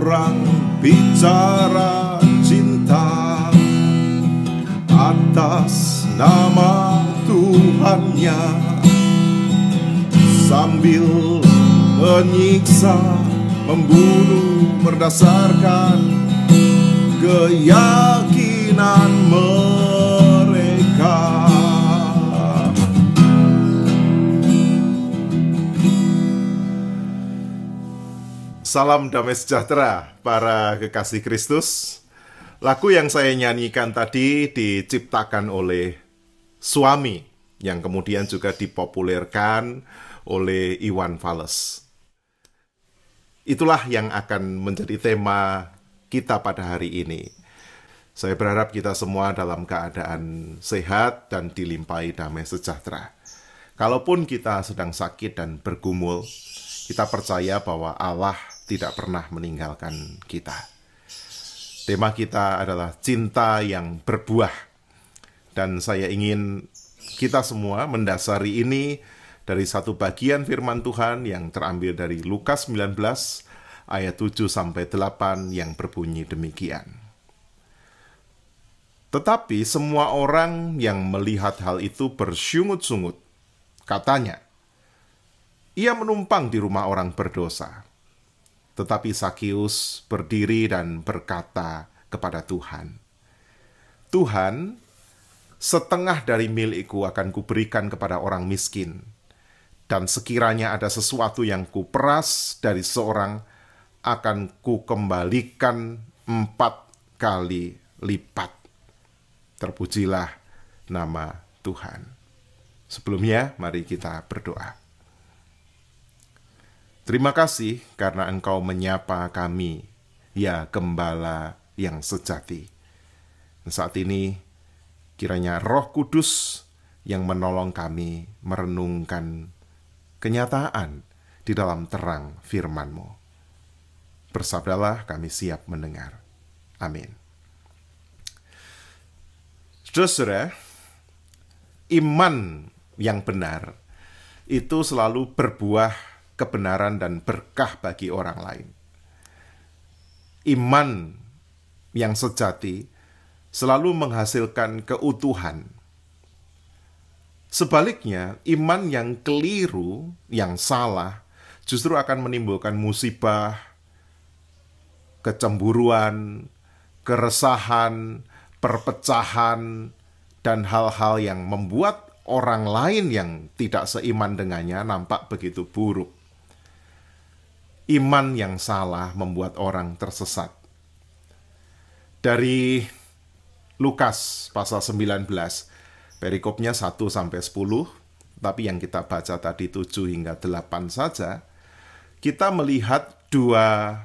orang bicara cinta atas nama Tuhannya sambil menyiksa, membunuh berdasarkan keyakinan mereka. Salam damai sejahtera para kekasih Kristus. Lagu yang saya nyanyikan tadi diciptakan oleh suami yang kemudian juga dipopulerkan oleh Iwan Fales. Itulah yang akan menjadi tema kita pada hari ini. Saya berharap kita semua dalam keadaan sehat dan dilimpahi damai sejahtera. Kalaupun kita sedang sakit dan bergumul, kita percaya bahwa Allah tidak pernah meninggalkan kita. Tema kita adalah cinta yang berbuah, dan saya ingin kita semua mendasari ini dari satu bagian firman Tuhan yang terambil dari Lukas 19 ayat 7 sampai 8 yang berbunyi demikian. Tetapi semua orang yang melihat hal itu bersungut sungut Katanya, ia menumpang di rumah orang berdosa. Tetapi Sakius berdiri dan berkata kepada Tuhan, "Tuhan, setengah dari milikku akan kuberikan kepada orang miskin, dan sekiranya ada sesuatu yang kuperas dari seorang, akan kukembalikan empat kali lipat." Terpujilah nama Tuhan. Sebelumnya, mari kita berdoa. Terima kasih karena Engkau menyapa kami, ya gembala yang sejati. Dan saat ini, kiranya Roh Kudus yang menolong kami merenungkan kenyataan di dalam terang firman-Mu. Bersabdalah kami siap mendengar. Amin. Saudara, iman yang benar itu selalu berbuah kebenaran dan berkah bagi orang lain. Iman yang sejati selalu menghasilkan keutuhan. Sebaliknya, iman yang keliru, yang salah, justru akan menimbulkan musibah, kecemburuan, keresahan, perpecahan, dan hal-hal yang membuat orang lain yang tidak seiman dengannya nampak begitu buruk iman yang salah membuat orang tersesat. Dari Lukas pasal 19, perikopnya 1 sampai 10, tapi yang kita baca tadi 7 hingga 8 saja, kita melihat dua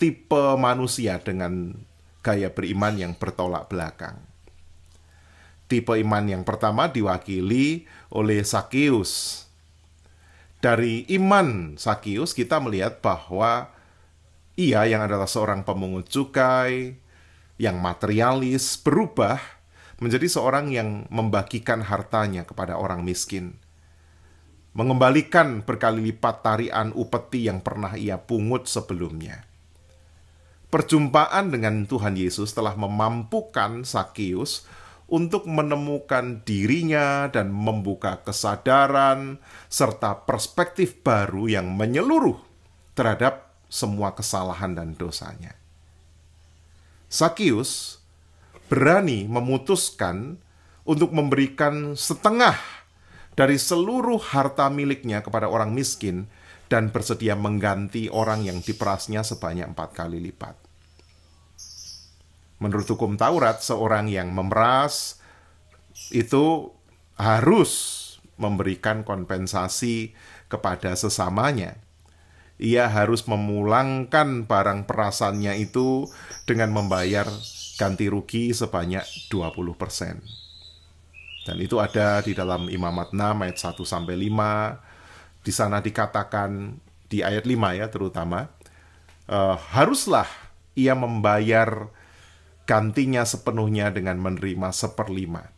tipe manusia dengan gaya beriman yang bertolak belakang. Tipe iman yang pertama diwakili oleh Sakeus dari iman Sakius kita melihat bahwa ia yang adalah seorang pemungut cukai, yang materialis, berubah menjadi seorang yang membagikan hartanya kepada orang miskin. Mengembalikan berkali lipat tarian upeti yang pernah ia pungut sebelumnya. Perjumpaan dengan Tuhan Yesus telah memampukan Sakius untuk menemukan dirinya dan membuka kesadaran serta perspektif baru yang menyeluruh terhadap semua kesalahan dan dosanya. Sakius berani memutuskan untuk memberikan setengah dari seluruh harta miliknya kepada orang miskin dan bersedia mengganti orang yang diperasnya sebanyak empat kali lipat. Menurut hukum Taurat, seorang yang memeras itu harus memberikan kompensasi kepada sesamanya. Ia harus memulangkan barang perasannya itu dengan membayar ganti rugi sebanyak 20%. Dan itu ada di dalam Imamat 6 ayat 1 sampai 5. Di sana dikatakan di ayat 5 ya terutama, uh, haruslah ia membayar gantinya sepenuhnya dengan menerima seperlima.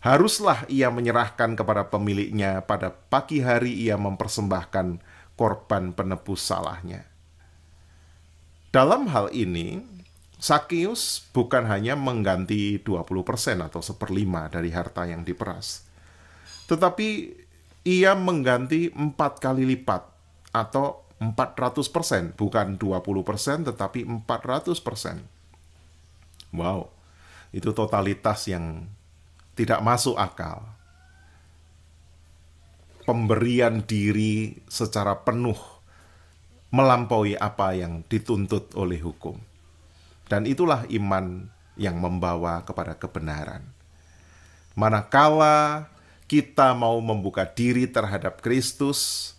Haruslah ia menyerahkan kepada pemiliknya pada pagi hari ia mempersembahkan korban penebus salahnya. Dalam hal ini, Sakius bukan hanya mengganti 20% atau seperlima dari harta yang diperas, tetapi ia mengganti empat kali lipat atau 400%, bukan 20% tetapi 400%. Wow, itu totalitas yang tidak masuk akal. Pemberian diri secara penuh melampaui apa yang dituntut oleh hukum. Dan itulah iman yang membawa kepada kebenaran. Manakala kita mau membuka diri terhadap Kristus,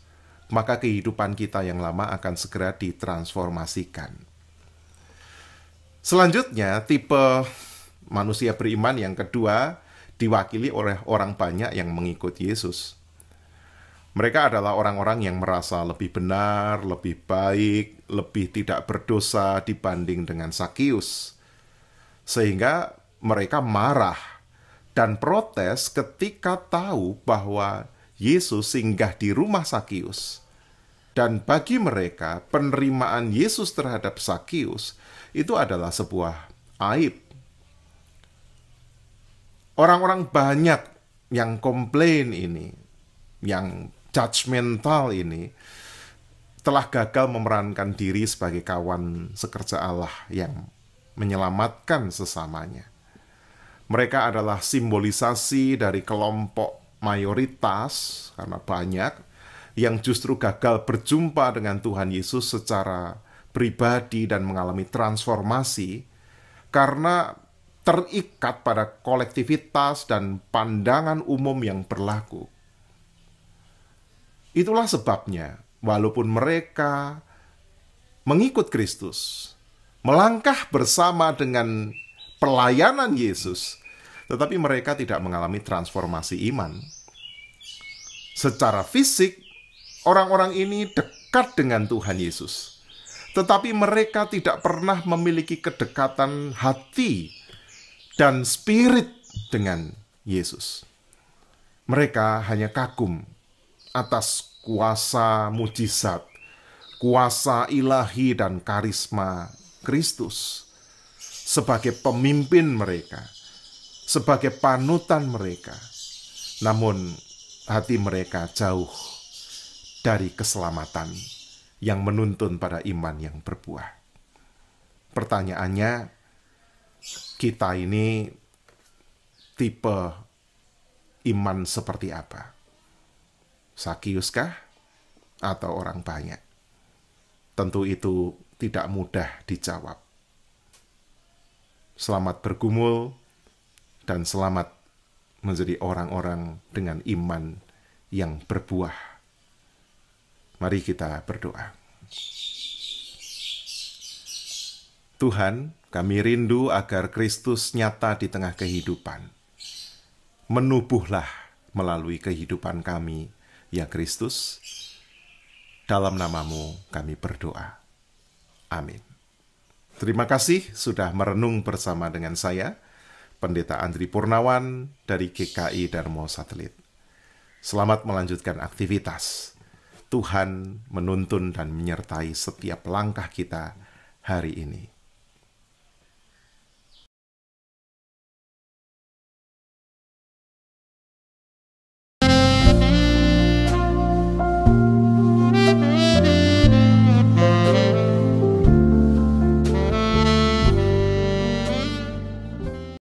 maka kehidupan kita yang lama akan segera ditransformasikan. Selanjutnya, tipe manusia beriman yang kedua diwakili oleh orang banyak yang mengikut Yesus. Mereka adalah orang-orang yang merasa lebih benar, lebih baik, lebih tidak berdosa dibanding dengan Sakius. Sehingga mereka marah dan protes ketika tahu bahwa Yesus singgah di rumah Sakius. Dan bagi mereka, penerimaan Yesus terhadap Sakius itu adalah sebuah aib. Orang-orang banyak yang komplain ini, yang judgmental ini, telah gagal memerankan diri sebagai kawan sekerja Allah yang menyelamatkan sesamanya. Mereka adalah simbolisasi dari kelompok mayoritas, karena banyak, yang justru gagal berjumpa dengan Tuhan Yesus secara pribadi dan mengalami transformasi karena terikat pada kolektivitas dan pandangan umum yang berlaku. Itulah sebabnya, walaupun mereka mengikut Kristus, melangkah bersama dengan pelayanan Yesus, tetapi mereka tidak mengalami transformasi iman. Secara fisik, orang-orang ini dekat dengan Tuhan Yesus, tetapi mereka tidak pernah memiliki kedekatan hati dan spirit dengan Yesus. Mereka hanya kagum atas kuasa mujizat, kuasa ilahi, dan karisma Kristus sebagai pemimpin mereka, sebagai panutan mereka. Namun, hati mereka jauh dari keselamatan yang menuntun pada iman yang berbuah. Pertanyaannya, kita ini tipe iman seperti apa? Sakius kah? Atau orang banyak? Tentu itu tidak mudah dijawab. Selamat bergumul dan selamat menjadi orang-orang dengan iman yang berbuah. Mari kita berdoa. Tuhan, kami rindu agar Kristus nyata di tengah kehidupan. Menubuhlah melalui kehidupan kami, ya Kristus. Dalam namamu kami berdoa. Amin. Terima kasih sudah merenung bersama dengan saya, Pendeta Andri Purnawan dari GKI Darmo Satelit. Selamat melanjutkan aktivitas. Tuhan menuntun dan menyertai setiap langkah kita hari ini.